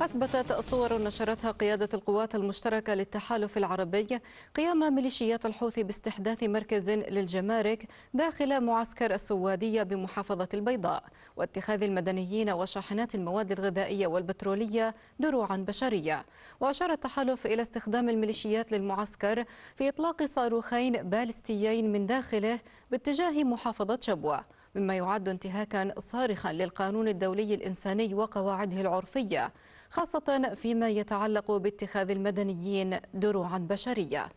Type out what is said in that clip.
أثبتت صور نشرتها قيادة القوات المشتركة للتحالف العربي قيام ميليشيات الحوثي باستحداث مركز للجمارك داخل معسكر السوادية بمحافظة البيضاء واتخاذ المدنيين وشاحنات المواد الغذائية والبترولية دروعا بشرية وأشار التحالف إلى استخدام الميليشيات للمعسكر في إطلاق صاروخين بالستيين من داخله باتجاه محافظة شبوة مما يعد انتهاكا صارخا للقانون الدولي الإنساني وقواعده العرفية خاصة فيما يتعلق باتخاذ المدنيين دروعا بشرية